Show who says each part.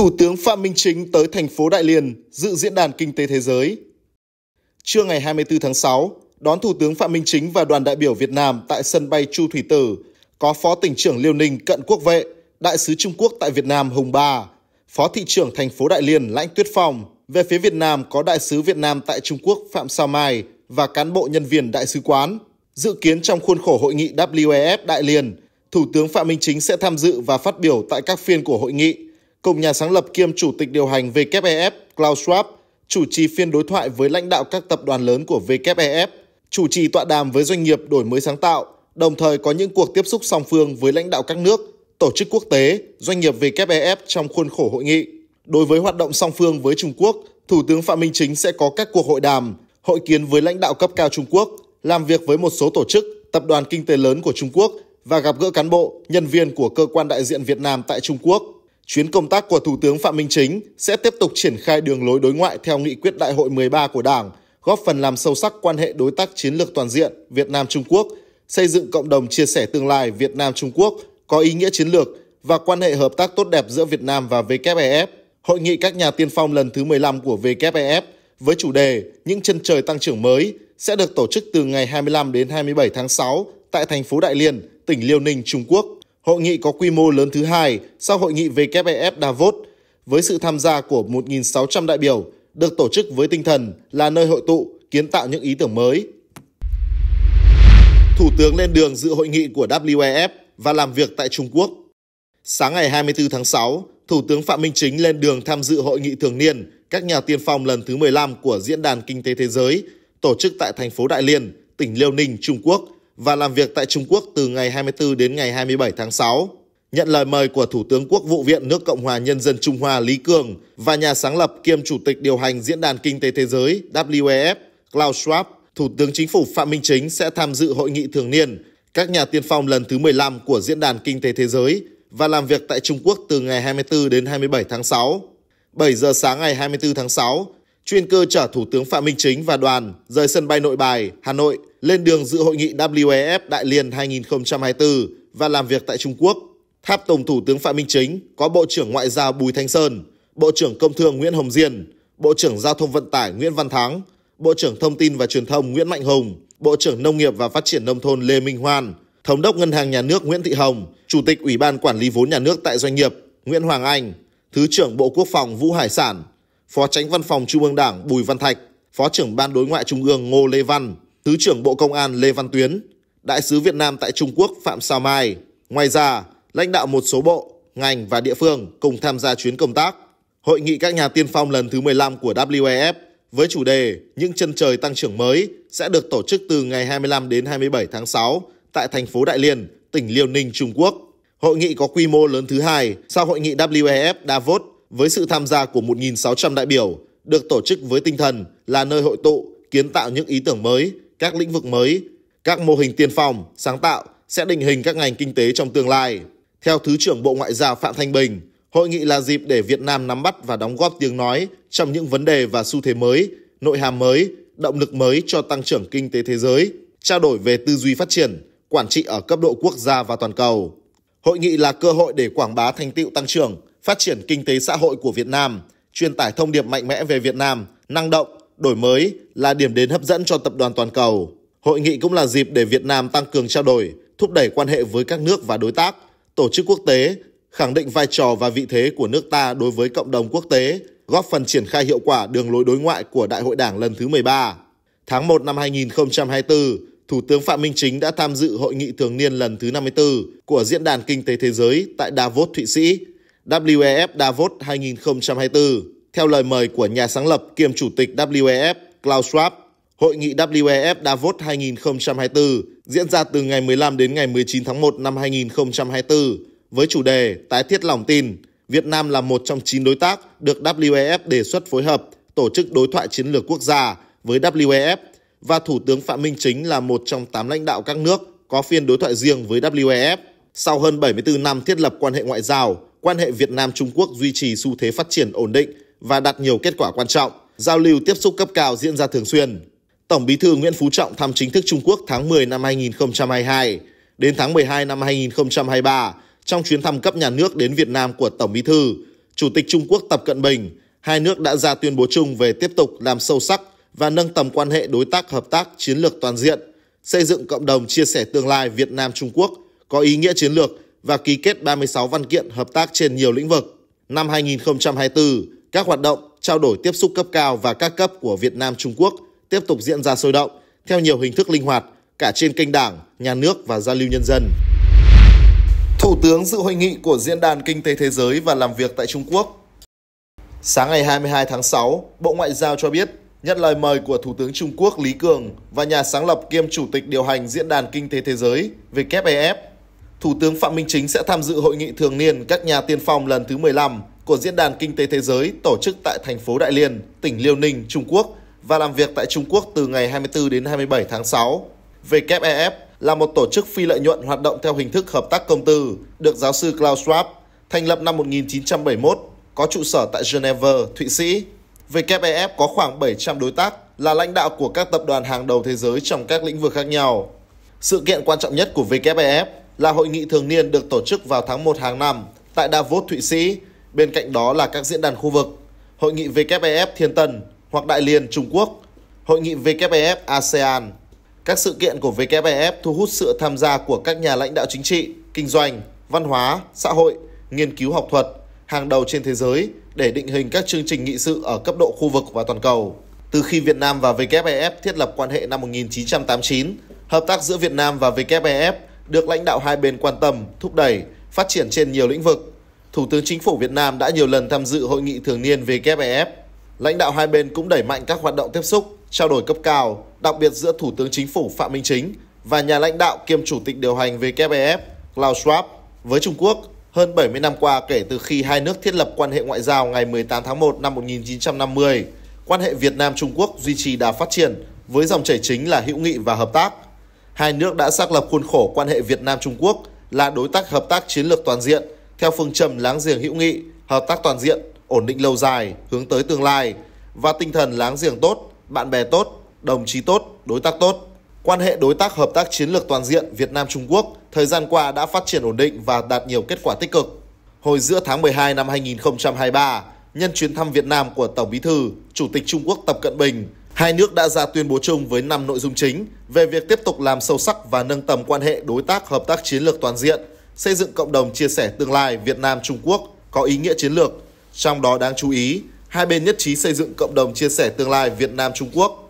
Speaker 1: Thủ tướng Phạm Minh Chính tới thành phố Đại Liên dự diễn đàn kinh tế thế giới. Trưa ngày 24 tháng 6, đón Thủ tướng Phạm Minh Chính và đoàn đại biểu Việt Nam tại sân bay Chu Thủy Tử có Phó tỉnh trưởng Liêu Ninh Cận Quốc Vệ, Đại sứ Trung Quốc tại Việt Nam Hùng Ba, Phó thị trưởng thành phố Đại Liên Lãnh Tuyết Phong. Về phía Việt Nam có Đại sứ Việt Nam tại Trung Quốc Phạm Sao Mai và cán bộ nhân viên đại sứ quán. Dự kiến trong khuôn khổ hội nghị WEF Đại Liên, Thủ tướng Phạm Minh Chính sẽ tham dự và phát biểu tại các phiên của hội nghị cùng nhà sáng lập kiêm chủ tịch điều hành WEF Klaus Schwab chủ trì phiên đối thoại với lãnh đạo các tập đoàn lớn của WEF, chủ trì tọa đàm với doanh nghiệp đổi mới sáng tạo, đồng thời có những cuộc tiếp xúc song phương với lãnh đạo các nước, tổ chức quốc tế, doanh nghiệp WEF trong khuôn khổ hội nghị. Đối với hoạt động song phương với Trung Quốc, Thủ tướng Phạm Minh Chính sẽ có các cuộc hội đàm, hội kiến với lãnh đạo cấp cao Trung Quốc, làm việc với một số tổ chức, tập đoàn kinh tế lớn của Trung Quốc và gặp gỡ cán bộ, nhân viên của cơ quan đại diện Việt Nam tại Trung Quốc. Chuyến công tác của Thủ tướng Phạm Minh Chính sẽ tiếp tục triển khai đường lối đối ngoại theo nghị quyết đại hội 13 của Đảng, góp phần làm sâu sắc quan hệ đối tác chiến lược toàn diện Việt Nam Trung Quốc, xây dựng cộng đồng chia sẻ tương lai Việt Nam Trung Quốc có ý nghĩa chiến lược và quan hệ hợp tác tốt đẹp giữa Việt Nam và WEF. Hội nghị các nhà tiên phong lần thứ 15 của WEF với chủ đề Những chân trời tăng trưởng mới sẽ được tổ chức từ ngày 25 đến 27 tháng 6 tại thành phố Đại Liên, tỉnh Liêu Ninh, Trung Quốc hội nghị có quy mô lớn thứ hai sau hội nghị WEF Davos với sự tham gia của 1.600 đại biểu, được tổ chức với tinh thần là nơi hội tụ, kiến tạo những ý tưởng mới. Thủ tướng lên đường dự hội nghị của WEF và làm việc tại Trung Quốc. Sáng ngày 24 tháng 6, Thủ tướng Phạm Minh Chính lên đường tham dự hội nghị thường niên các nhà tiên phong lần thứ 15 của Diễn đàn Kinh tế Thế giới tổ chức tại thành phố Đại Liên, tỉnh Liêu Ninh, Trung Quốc – và làm việc tại Trung Quốc từ ngày 24 đến ngày 27 tháng 6. Nhận lời mời của Thủ tướng Quốc vụ viện nước Cộng hòa Nhân dân Trung Hoa Lý Cường và nhà sáng lập kiêm Chủ tịch điều hành Diễn đàn Kinh tế Thế giới WEF Klaus Schwab, Thủ tướng Chính phủ Phạm Minh Chính sẽ tham dự hội nghị thường niên các nhà tiên phong lần thứ 15 của Diễn đàn Kinh tế Thế giới và làm việc tại Trung Quốc từ ngày 24 đến 27 tháng 6. 7 giờ sáng ngày 24 tháng 6, chuyên cơ chở Thủ tướng Phạm Minh Chính và đoàn rời sân bay Nội Bài, Hà Nội lên đường dự hội nghị WEF Đại Liên 2024 và làm việc tại Trung Quốc. Tháp Tổng Thủ tướng Phạm Minh Chính có Bộ trưởng Ngoại giao Bùi Thanh Sơn, Bộ trưởng Công thương Nguyễn Hồng Diên, Bộ trưởng Giao thông Vận tải Nguyễn Văn Thắng, Bộ trưởng Thông tin và Truyền thông Nguyễn Mạnh Hùng, Bộ trưởng Nông nghiệp và Phát triển Nông thôn Lê Minh Hoan, Thống đốc Ngân hàng Nhà nước Nguyễn Thị Hồng, Chủ tịch Ủy ban Quản lý vốn nhà nước tại doanh nghiệp Nguyễn Hoàng Anh, Thứ trưởng Bộ Quốc phòng Vũ Hải Sản, Phó Tránh Văn phòng Trung ương Đảng Bùi Văn Thạch, Phó trưởng Ban Đối ngoại Trung ương Ngô Lê Văn, Thứ trưởng Bộ Công an Lê Văn Tuyến, Đại sứ Việt Nam tại Trung Quốc Phạm Sao Mai. Ngoài ra, lãnh đạo một số bộ, ngành và địa phương cùng tham gia chuyến công tác. Hội nghị các nhà tiên phong lần thứ 15 của WEF với chủ đề Những chân trời tăng trưởng mới sẽ được tổ chức từ ngày 25 đến 27 tháng 6 tại thành phố Đại Liên, tỉnh Liêu Ninh, Trung Quốc. Hội nghị có quy mô lớn thứ hai sau hội nghị WEF Davos với sự tham gia của 1.600 đại biểu, được tổ chức với tinh thần là nơi hội tụ, kiến tạo những ý tưởng mới, các lĩnh vực mới, các mô hình tiên phong, sáng tạo sẽ định hình các ngành kinh tế trong tương lai. Theo Thứ trưởng Bộ Ngoại giao Phạm Thanh Bình, hội nghị là dịp để Việt Nam nắm bắt và đóng góp tiếng nói trong những vấn đề và xu thế mới, nội hàm mới, động lực mới cho tăng trưởng kinh tế thế giới, trao đổi về tư duy phát triển, quản trị ở cấp độ quốc gia và toàn cầu. Hội nghị là cơ hội để quảng bá thành tựu tăng trưởng, phát triển kinh tế xã hội của Việt Nam, truyền tải thông điệp mạnh mẽ về Việt Nam, năng động, đổi mới là điểm đến hấp dẫn cho tập đoàn toàn cầu. Hội nghị cũng là dịp để Việt Nam tăng cường trao đổi, thúc đẩy quan hệ với các nước và đối tác, tổ chức quốc tế, khẳng định vai trò và vị thế của nước ta đối với cộng đồng quốc tế, góp phần triển khai hiệu quả đường lối đối ngoại của Đại hội Đảng lần thứ 13. Tháng 1 năm 2024, Thủ tướng Phạm Minh Chính đã tham dự hội nghị thường niên lần thứ 54 của Diễn đàn Kinh tế Thế giới tại Davos, Thụy Sĩ, WEF Davos 2024 theo lời mời của nhà sáng lập kiêm chủ tịch WEF Klaus Schwab. Hội nghị WEF Davos 2024 diễn ra từ ngày 15 đến ngày 19 tháng 1 năm 2024 với chủ đề Tái thiết lòng tin, Việt Nam là một trong 9 đối tác được WEF đề xuất phối hợp tổ chức đối thoại chiến lược quốc gia với WEF và Thủ tướng Phạm Minh Chính là một trong 8 lãnh đạo các nước có phiên đối thoại riêng với WEF. Sau hơn 74 năm thiết lập quan hệ ngoại giao, quan hệ Việt Nam Trung Quốc duy trì xu thế phát triển ổn định và đạt nhiều kết quả quan trọng. Giao lưu tiếp xúc cấp cao diễn ra thường xuyên. Tổng Bí thư Nguyễn Phú Trọng thăm chính thức Trung Quốc tháng 10 năm 2022 đến tháng 12 năm 2023 trong chuyến thăm cấp nhà nước đến Việt Nam của Tổng Bí thư, Chủ tịch Trung Quốc Tập Cận Bình, hai nước đã ra tuyên bố chung về tiếp tục làm sâu sắc và nâng tầm quan hệ đối tác hợp tác chiến lược toàn diện, xây dựng cộng đồng chia sẻ tương lai Việt Nam Trung Quốc có ý nghĩa chiến lược và ký kết 36 văn kiện hợp tác trên nhiều lĩnh vực. Năm 2024, các hoạt động, trao đổi tiếp xúc cấp cao và các cấp của Việt Nam Trung Quốc tiếp tục diễn ra sôi động theo nhiều hình thức linh hoạt cả trên kênh Đảng, nhà nước và giao lưu nhân dân. Thủ tướng dự hội nghị của Diễn đàn Kinh tế Thế giới và làm việc tại Trung Quốc. Sáng ngày 22 tháng 6, Bộ Ngoại giao cho biết nhận lời mời của Thủ tướng Trung Quốc Lý Cường và nhà sáng lập kiêm Chủ tịch điều hành Diễn đàn Kinh tế Thế giới WEF Thủ tướng Phạm Minh Chính sẽ tham dự hội nghị thường niên các nhà tiên phong lần thứ 15 của Diễn đàn Kinh tế Thế giới tổ chức tại thành phố Đại Liên, tỉnh Liêu Ninh, Trung Quốc và làm việc tại Trung Quốc từ ngày 24 đến 27 tháng 6. WEF là một tổ chức phi lợi nhuận hoạt động theo hình thức hợp tác công tư, được giáo sư Klaus Schwab thành lập năm 1971, có trụ sở tại Geneva, Thụy Sĩ. WEF có khoảng 700 đối tác là lãnh đạo của các tập đoàn hàng đầu thế giới trong các lĩnh vực khác nhau. Sự kiện quan trọng nhất của WEF là hội nghị thường niên được tổ chức vào tháng 1 hàng năm tại Davos, Thụy Sĩ, bên cạnh đó là các diễn đàn khu vực, hội nghị WEF Thiên Tân hoặc Đại Liên Trung Quốc, hội nghị WEF ASEAN. Các sự kiện của WEF thu hút sự tham gia của các nhà lãnh đạo chính trị, kinh doanh, văn hóa, xã hội, nghiên cứu học thuật hàng đầu trên thế giới để định hình các chương trình nghị sự ở cấp độ khu vực và toàn cầu. Từ khi Việt Nam và WEF thiết lập quan hệ năm 1989, hợp tác giữa Việt Nam và WEF được lãnh đạo hai bên quan tâm, thúc đẩy, phát triển trên nhiều lĩnh vực. Thủ tướng Chính phủ Việt Nam đã nhiều lần tham dự hội nghị thường niên WEF. E lãnh đạo hai bên cũng đẩy mạnh các hoạt động tiếp xúc, trao đổi cấp cao, đặc biệt giữa Thủ tướng Chính phủ Phạm Minh Chính và nhà lãnh đạo kiêm chủ tịch điều hành WEF e Klaus Schwab với Trung Quốc hơn 70 năm qua kể từ khi hai nước thiết lập quan hệ ngoại giao ngày 18 tháng 1 năm 1950, quan hệ Việt Nam Trung Quốc duy trì đà phát triển với dòng chảy chính là hữu nghị và hợp tác hai nước đã xác lập khuôn khổ quan hệ Việt Nam-Trung Quốc là đối tác hợp tác chiến lược toàn diện theo phương châm láng giềng hữu nghị, hợp tác toàn diện, ổn định lâu dài, hướng tới tương lai và tinh thần láng giềng tốt, bạn bè tốt, đồng chí tốt, đối tác tốt. Quan hệ đối tác hợp tác chiến lược toàn diện Việt Nam Trung Quốc thời gian qua đã phát triển ổn định và đạt nhiều kết quả tích cực. Hồi giữa tháng 12 năm 2023, nhân chuyến thăm Việt Nam của Tổng Bí thư, Chủ tịch Trung Quốc Tập Cận Bình Hai nước đã ra tuyên bố chung với 5 nội dung chính về việc tiếp tục làm sâu sắc và nâng tầm quan hệ đối tác hợp tác chiến lược toàn diện, xây dựng cộng đồng chia sẻ tương lai Việt Nam Trung Quốc có ý nghĩa chiến lược. Trong đó đáng chú ý, hai bên nhất trí xây dựng cộng đồng chia sẻ tương lai Việt Nam Trung Quốc